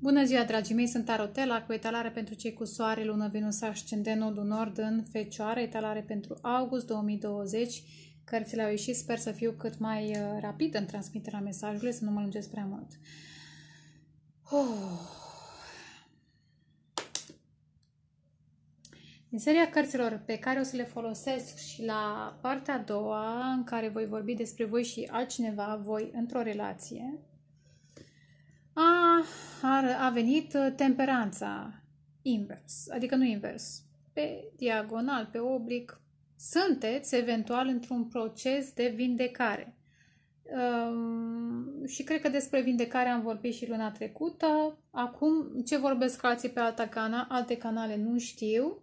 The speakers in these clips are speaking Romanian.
Bună ziua, dragii mei! Sunt Arotela cu etalare pentru cei cu soare, lună, venus, ascendent, nodul nord în fecioară, etalare pentru august 2020. Cărțile au ieșit, sper să fiu cât mai uh, rapid în transmiterea mesajului, să nu mă lungesc prea mult. Oh. Din seria cărților pe care o să le folosesc și la partea a doua, în care voi vorbi despre voi și altcineva, voi într-o relație, a, a, a venit uh, temperanța invers, adică nu invers, pe diagonal, pe oblic, sunteți eventual într-un proces de vindecare. Um, și cred că despre vindecare am vorbit și luna trecută. Acum, ce vorbesc alții pe alta cana, alte canale nu știu,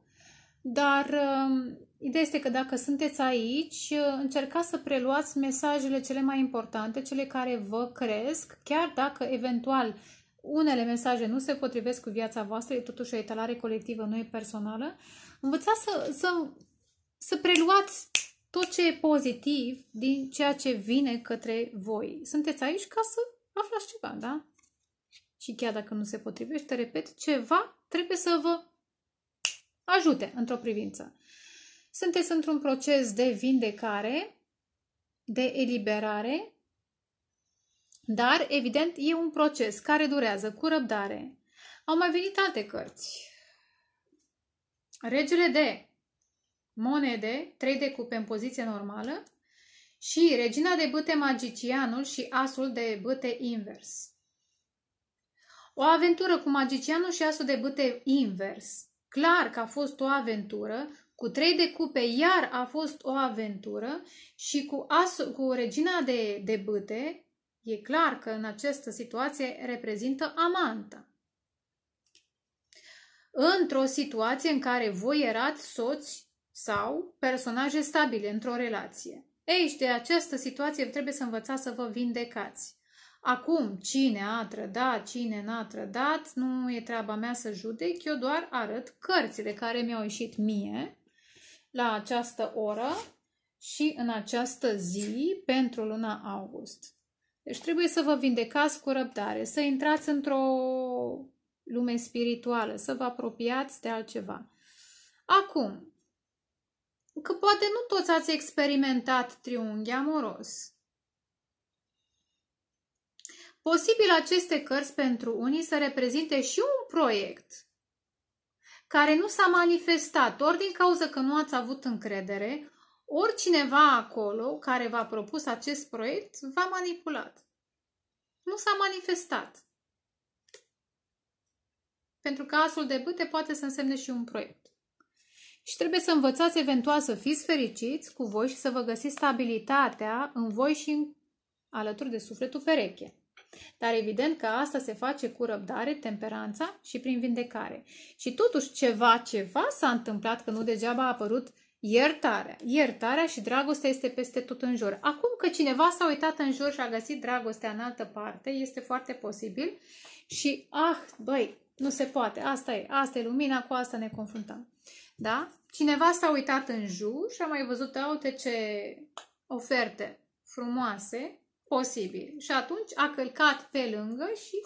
dar um, Ideea este că dacă sunteți aici, încercați să preluați mesajele cele mai importante, cele care vă cresc, chiar dacă eventual unele mesaje nu se potrivesc cu viața voastră, e totuși o etalare colectivă, nu e personală. Învățați să, să, să preluați tot ce e pozitiv din ceea ce vine către voi. Sunteți aici ca să aflați ceva, da? Și chiar dacă nu se potrivește, repet, ceva trebuie să vă ajute într-o privință. Sunteți într-un proces de vindecare, de eliberare, dar, evident, e un proces care durează cu răbdare. Au mai venit alte cărți. Regele de monede, 3 de cupe în poziție normală, și regina de băte magicianul și asul de băte invers. O aventură cu magicianul și asul de băte invers. Clar că a fost o aventură cu trei de cupe iar a fost o aventură și cu, as- cu regina de, de băte, e clar că în această situație reprezintă amanta. Într-o situație în care voi erați soți sau personaje stabile într-o relație. Ei, și de această situație trebuie să învățați să vă vindecați. Acum, cine a trădat, cine n-a trădat, nu e treaba mea să judec, eu doar arăt cărțile care mi-au ieșit mie la această oră și în această zi pentru luna august. Deci trebuie să vă vindecați cu răbdare, să intrați într-o lume spirituală, să vă apropiați de altceva. Acum, că poate nu toți ați experimentat triunghi amoros. Posibil aceste cărți pentru unii să reprezinte și un proiect care nu s-a manifestat, ori din cauza că nu ați avut încredere, ori cineva acolo care v-a propus acest proiect v-a manipulat. Nu s-a manifestat. Pentru că asul de bâte poate să însemne și un proiect. Și trebuie să învățați eventual să fiți fericiți cu voi și să vă găsiți stabilitatea în voi și în, alături de sufletul pereche. Dar evident că asta se face cu răbdare, temperanța și prin vindecare. Și totuși ceva, ceva s-a întâmplat că nu degeaba a apărut iertarea. Iertarea și dragostea este peste tot în jur. Acum că cineva s-a uitat în jur și a găsit dragostea în altă parte, este foarte posibil și ah, băi, nu se poate, asta e, asta e lumina, cu asta ne confruntăm. Da? Cineva s-a uitat în jur și a mai văzut, uite ce oferte frumoase, posibil. Și atunci a călcat pe lângă și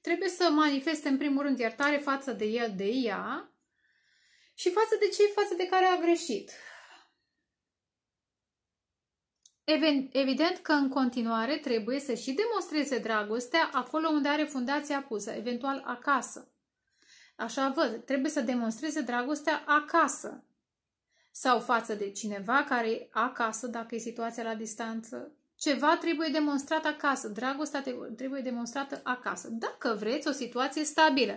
trebuie să manifeste în primul rând iertare față de el, de ea și față de cei față de care a greșit. Evident că în continuare trebuie să și demonstreze dragostea acolo unde are fundația pusă, eventual acasă. Așa văd, trebuie să demonstreze dragostea acasă sau față de cineva care e acasă, dacă e situația la distanță, ceva trebuie demonstrat acasă, dragostea trebuie demonstrată acasă. Dacă vreți o situație stabilă.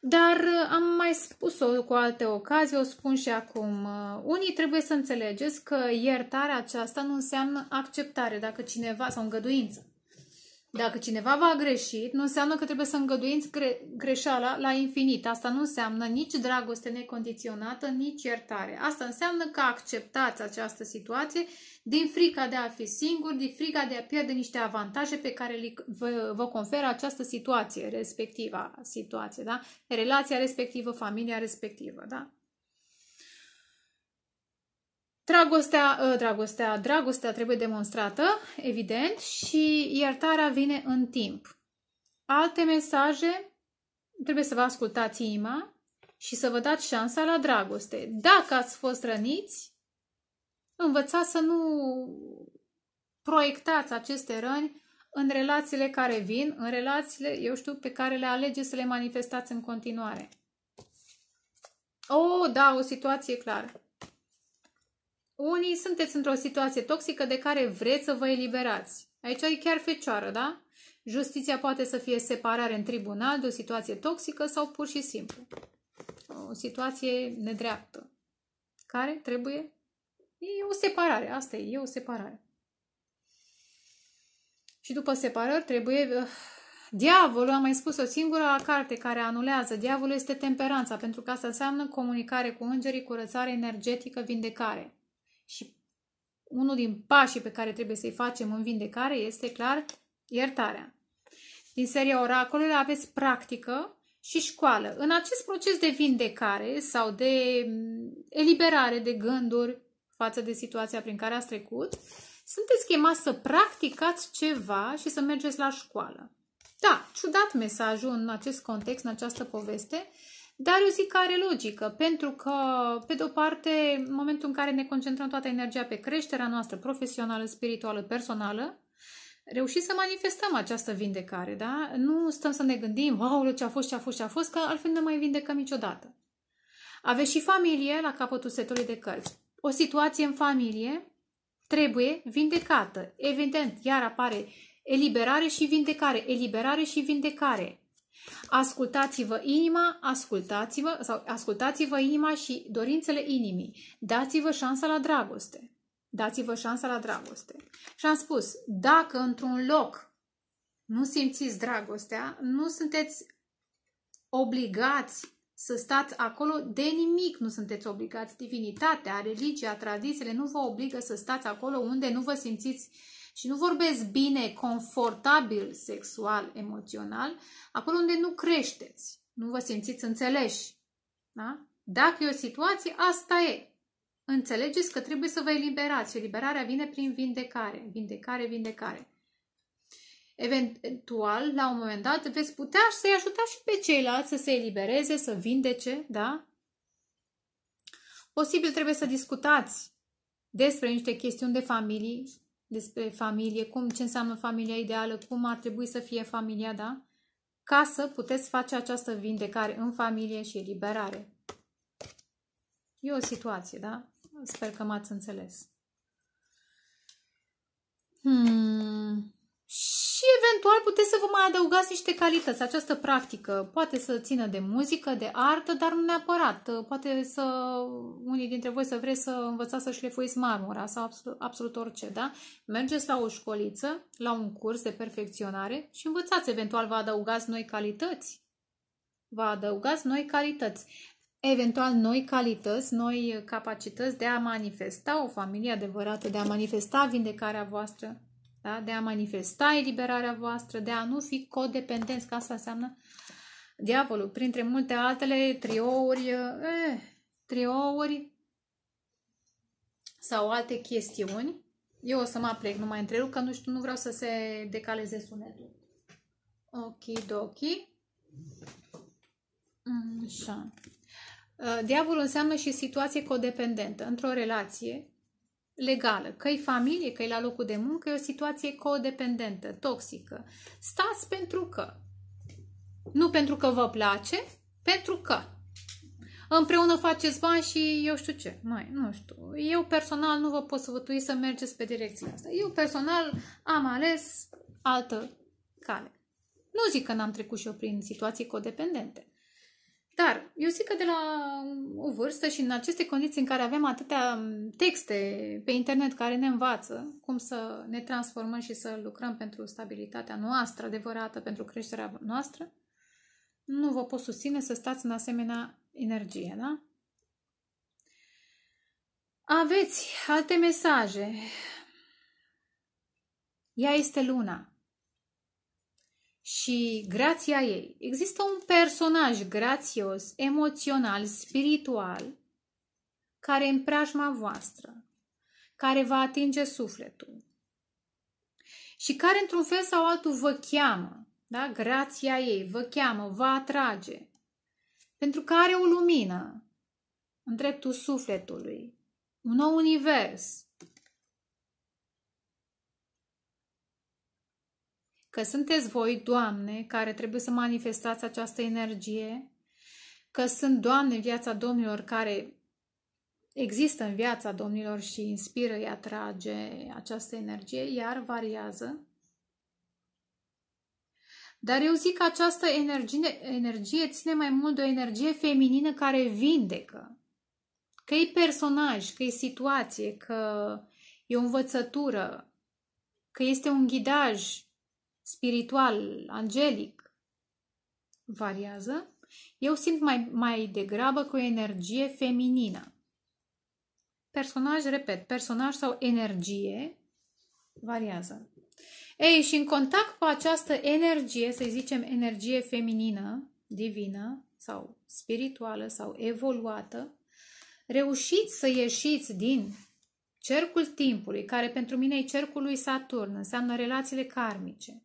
Dar uh, am mai spus-o cu alte ocazii, o spun și acum. Uh, unii trebuie să înțelegeți că iertarea aceasta nu înseamnă acceptare dacă cineva sau îngăduință. Dacă cineva va greșit, nu înseamnă că trebuie să îngăduiți gre- greșeala la infinit. Asta nu înseamnă nici dragoste necondiționată, nici iertare. Asta înseamnă că acceptați această situație din frica de a fi singur, din frica de a pierde niște avantaje pe care vă, vă conferă această situație, respectiva situație, da? Relația respectivă, familia respectivă, da? Dragostea, ă, dragostea, dragostea trebuie demonstrată, evident, și iertarea vine în timp. Alte mesaje, trebuie să vă ascultați inima și să vă dați șansa la dragoste. Dacă ați fost răniți, învățați să nu proiectați aceste răni în relațiile care vin, în relațiile, eu știu, pe care le alegeți să le manifestați în continuare. O, oh, da, o situație clară. Unii sunteți într-o situație toxică de care vreți să vă eliberați. Aici e chiar fecioară, da? Justiția poate să fie separare în tribunal de o situație toxică sau pur și simplu. O situație nedreaptă. Care trebuie? E o separare, asta e, e o separare. Și după separări trebuie... Uh, diavolul, am mai spus o singură carte care anulează. Diavolul este temperanța, pentru că asta înseamnă comunicare cu îngerii, curățare energetică, vindecare. Și unul din pașii pe care trebuie să-i facem în vindecare este clar iertarea. Din seria oracolului aveți practică și școală. În acest proces de vindecare sau de mm, eliberare de gânduri față de situația prin care ați trecut, sunteți chemați să practicați ceva și să mergeți la școală. Da, ciudat mesajul în acest context, în această poveste, dar eu zic că are logică, pentru că, pe de-o parte, în momentul în care ne concentrăm toată energia pe creșterea noastră profesională, spirituală, personală, reușim să manifestăm această vindecare, da? Nu stăm să ne gândim, wow, ce a fost, ce a fost, ce a fost, că altfel nu mai vindecăm niciodată. Aveți și familie la capătul setului de cărți. O situație în familie trebuie vindecată. Evident, iar apare eliberare și vindecare, eliberare și vindecare. Ascultați-vă inima, ascultați-vă sau ascultați-vă inima și dorințele inimii. Dați-vă șansa la dragoste. Dați-vă șansa la dragoste. Și am spus, dacă într-un loc nu simțiți dragostea, nu sunteți obligați să stați acolo de nimic, nu sunteți obligați. Divinitatea, religia, tradițiile nu vă obligă să stați acolo unde nu vă simțiți uh, și nu vorbesc bine, confortabil, sexual, emoțional, acolo unde nu creșteți, nu vă simțiți înțeleși. Da? Dacă e o situație, asta e. Înțelegeți că trebuie să vă eliberați. Eliberarea vine prin vindecare. Vindecare, vindecare. Eventual, la un moment dat, veți putea să-i ajutați și pe ceilalți să se elibereze, să vindece, da? Posibil trebuie să discutați despre niște chestiuni de familie despre familie, cum, ce înseamnă familia ideală, cum ar trebui să fie familia, da? Ca să puteți face această vindecare în familie și eliberare. E o situație, da? Sper că m-ați înțeles. Hmm eventual puteți să vă mai adăugați niște calități. Această practică poate să țină de muzică, de artă, dar nu neapărat. Poate să unii dintre voi să vreți să învățați să șlefuiți marmura sau absolut, absolut orice, da? Mergeți la o școliță, la un curs de perfecționare și învățați. Eventual vă adăugați noi calități. Vă adăugați noi calități. Eventual noi calități, noi capacități de a manifesta o familie adevărată, de a manifesta vindecarea voastră da? de a manifesta eliberarea voastră, de a nu fi codependenți, ca asta înseamnă diavolul, printre multe altele, triouri, eh, triouri sau alte chestiuni. Eu o să mă aplec, nu mai întrerup, că nu știu, nu vreau să se decaleze sunetul. Ok, doki. Mm, așa. Eh, diavolul înseamnă și situație codependentă. Într-o relație, legală, că e familie, că e la locul de muncă, e o situație codependentă, toxică. Stați pentru că. Nu pentru că vă place, pentru că. Împreună faceți bani și eu știu ce. Mai, nu știu. Eu personal nu vă pot să sfătui să mergeți pe direcția asta. Eu personal am ales altă cale. Nu zic că n-am trecut și eu prin situații codependente. Dar eu zic că de la um, o vârstă și în aceste condiții în care avem atâtea um, texte pe internet care ne învață cum să ne transformăm și să lucrăm pentru stabilitatea noastră adevărată, pentru creșterea noastră, nu vă pot susține să stați în asemenea energie, da? Aveți alte mesaje. Ea este luna și grația ei. Există un personaj grațios, emoțional, spiritual, care în preajma voastră, care va atinge sufletul și care într-un fel sau altul vă cheamă, da? grația ei vă cheamă, vă atrage, pentru că are o lumină în dreptul sufletului, un nou univers, că sunteți voi, Doamne, care trebuie să manifestați această energie, că sunt, Doamne, viața domnilor care există în viața domnilor și inspiră, îi atrage această energie, iar variază. Dar eu zic că această energie, energie ține mai mult de o energie feminină care vindecă. Că e personaj, că e situație, că e o învățătură, că este un ghidaj, spiritual, angelic, variază, eu simt mai, mai degrabă cu o energie feminină. Personaj, repet, personaj sau energie variază. Ei, și în contact cu această energie, să zicem energie feminină, divină sau spirituală sau evoluată, reușiți să ieșiți din cercul timpului, care pentru mine e cercul lui Saturn, înseamnă relațiile karmice,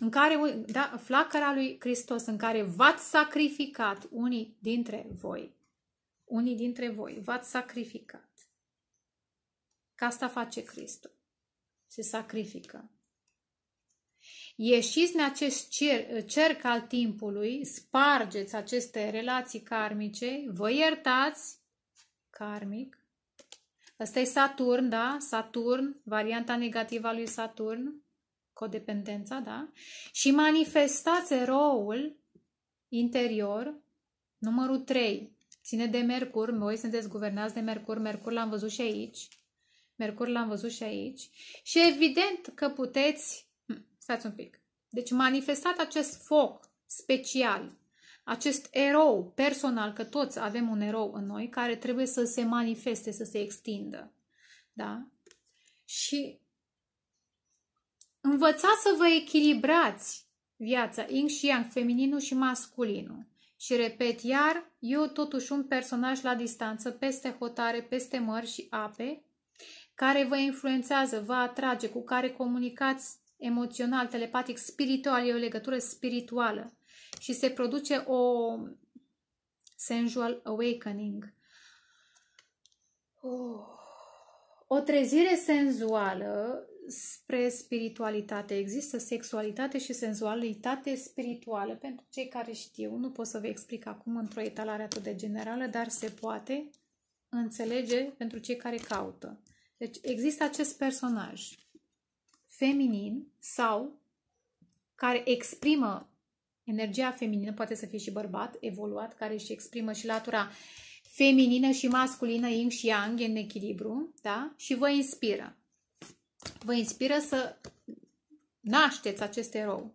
în care, da, flacăra lui Hristos, în care v-ați sacrificat unii dintre voi. Unii dintre voi v-ați sacrificat. Că asta face Hristos. Se sacrifică. Ieșiți din acest cer, cerc al timpului, spargeți aceste relații karmice, vă iertați, karmic. Ăsta e Saturn, da? Saturn, varianta negativă a lui Saturn codependența, da? Și manifestați eroul interior, numărul 3. Ține de Mercur, voi sunteți guvernați de Mercur, Mercur l-am văzut și aici. Mercur l-am văzut și aici. Și evident că puteți... Stați un pic. Deci manifestați acest foc special, acest erou personal, că toți avem un erou în noi, care trebuie să se manifeste, să se extindă. Da? Și Învățați să vă echilibrați viața yin și yang, femininul și masculinul. Și repet iar, eu totuși un personaj la distanță, peste hotare, peste mări și ape, care vă influențează, vă atrage, cu care comunicați emoțional, telepatic, spiritual, e o legătură spirituală și se produce o sensual awakening. Oh. O trezire senzuală spre spiritualitate. Există sexualitate și senzualitate spirituală. Pentru cei care știu, nu pot să vă explic acum într-o etalare atât de generală, dar se poate înțelege pentru cei care caută. Deci există acest personaj feminin sau care exprimă energia feminină, poate să fie și bărbat evoluat, care își exprimă și latura feminină și masculină, yin și yang, în echilibru, da? Și vă inspiră vă inspiră să nașteți acest erou,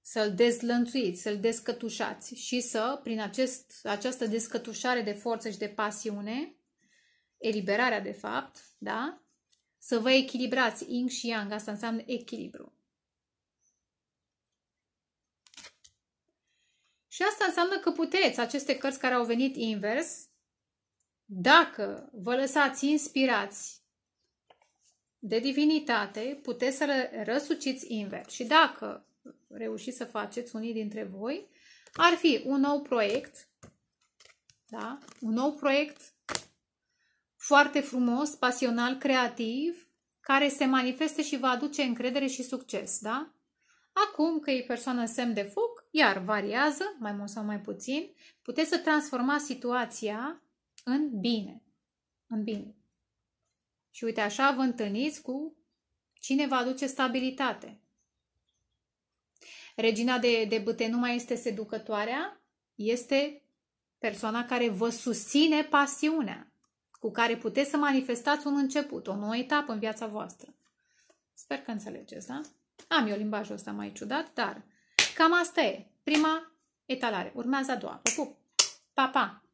să-l dezlănțuiți, să-l descătușați și să, prin acest, această descătușare de forță și de pasiune, eliberarea de fapt, da? să vă echilibrați ing și yang, asta înseamnă echilibru. Și asta înseamnă că puteți, aceste cărți care au venit invers, dacă vă lăsați inspirați de divinitate, puteți să le răsuciți invers. Și dacă reușiți să faceți unii dintre voi, ar fi un nou proiect, da? un nou proiect foarte frumos, pasional, creativ, care se manifeste și va aduce încredere și succes. Da? Acum că e persoană în semn de foc, iar variază, mai mult sau mai puțin, puteți să transformați situația în bine. În bine. Și uite așa vă întâlniți cu cine vă aduce stabilitate. Regina de, de băte nu mai este seducătoarea, este persoana care vă susține pasiunea, cu care puteți să manifestați un început, o nouă etapă în viața voastră. Sper că înțelegeți, da? Am eu limbajul ăsta mai ciudat, dar cam asta e. Prima etalare. Urmează a doua. pup! Pa, pa!